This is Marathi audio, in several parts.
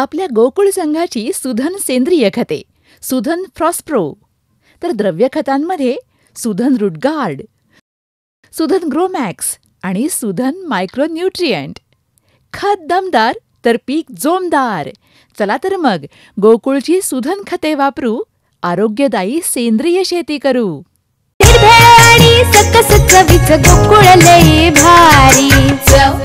आपल्या गोकुळ संघाची सुधन सेंद्रिय खते सुधन फ्रॉस्प्रो तर द्रव्य खतांमध्ये सुधन रुटगार्ड सुधन ग्रोमॅक्स आणि सुधन मायक्रोन्युट्रियंट खत दमदार तर पीक जोमदार चला तर मग गोकुळची सुधन खते वापरू आरोग्यदायी सेंद्रिय शेती करू गोकुळ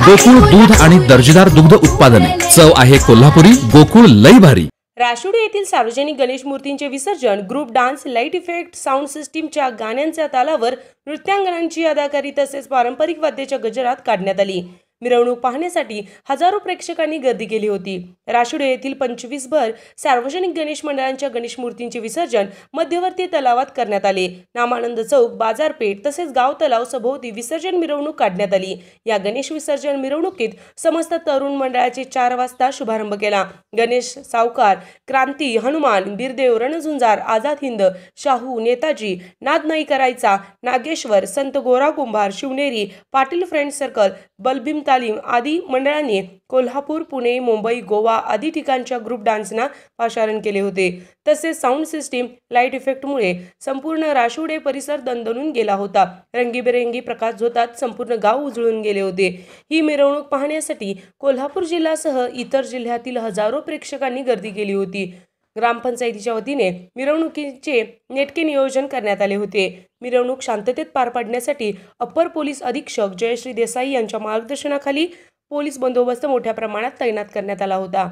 गोकुळ दूध आणि दर्जेदार दुग्ध उत्पादने चव आहे कोल्हापुरी गोकुळ लई भारी राशोडी येथील सार्वजनिक गणेश मूर्तींचे विसर्जन group dance light effect sound सिस्टीमच्या गाण्यांच्या तालावर नृत्यांगणांची अदाकारी तसेच पारंपरिक वाद्याच्या गजरात काढण्यात आली मिरवणूक पाहण्यासाठी हजारो प्रेक्षकांनी गर्दी केली होती राशुडे येथील पंचवीस भर सार्वजनिक गणेश मंडळांच्या गणेश मूर्तींचे विसर्जन मध्यवर्ती तलावात करण्यात आले नामानंद चौक बाजारपेठ तसेच गाव तलाव सभोवती विसर्जन मिरवणूक काढण्यात आली या गणेश विसर्जन मिरवणुकीत समस्त तरुण मंडळाचे चार वाजता शुभारंभ केला गणेश सावकार क्रांती हनुमान बिरदेव रणझुंजार आझाद हिंद शाहू नेताजी नाद नाईकरायचा करायचा नागेश्वर संत गोरा कुंभार शिवनेरी पाटील फ्रेंड सर्कल बलभीमता तालीम आदी मंडळांनी कोल्हापूर पुणे मुंबई गोवा आदि ठिकाणच्या ग्रुप डान्सना पाशारण केले होते तसेच साऊंड सिस्टीम लाईट इफेक्टमुळे संपूर्ण राशुडे परिसर दणदणून गेला होता रंगीबेरंगी प्रकाश झोतात संपूर्ण गाव उजळून गेले होते ही मिरवणूक पाहण्यासाठी कोल्हापूर जिल्ह्यासह इतर जिल्ह्यातील हजारो प्रेक्षकांनी गर्दी केली होती ग्रामपंचायतीच्या वतीने मिरवणुकीचे नेटके नियोजन करण्यात आले होते मिरवणूक शांततेत पार पाडण्यासाठी अप्पर पोलीस अधीक्षक जयश्री देसाई यांच्या मार्गदर्शनाखाली पोलीस बंदोबस्त मोठ्या प्रमाणात तैनात करण्यात आला होता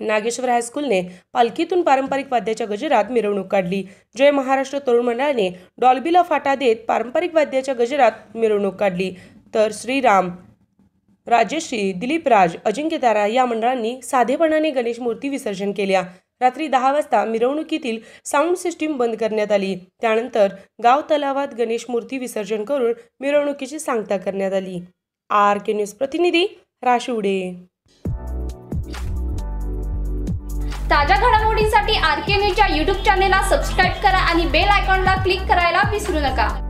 नागेश्वर हायस्कूलने पालखीतून पारंपरिक वाद्याच्या गजरात मिरवणूक काढली जय महाराष्ट्र तरुण मंडळाने डॉल्बीला फाटा देत पारंपरिक वाद्याच्या गजरात मिरवणूक काढली तर श्रीराम राजश्री दिलीप राज अजिंक्यतारा या मंडळांनी साधेपणाने गणेश मूर्ती विसर्जन केल्या रात्री दहा वाजता मिरवणुकीतील साऊंड सिस्टीम बंद करण्यात आली त्यानंतर गाव तलावात गणेश मूर्ती विसर्जन करून मिरवणुकीची सांगता करण्यात आली आर के न्यूज प्रतिनिधी राशिवडे ताज्या घडामोडींसाठी आर के न्यूजच्या यूट्यूब चॅनेलला सबस्क्राईब करा आणि बेल आयकॉनला क्लिक करायला विसरू नका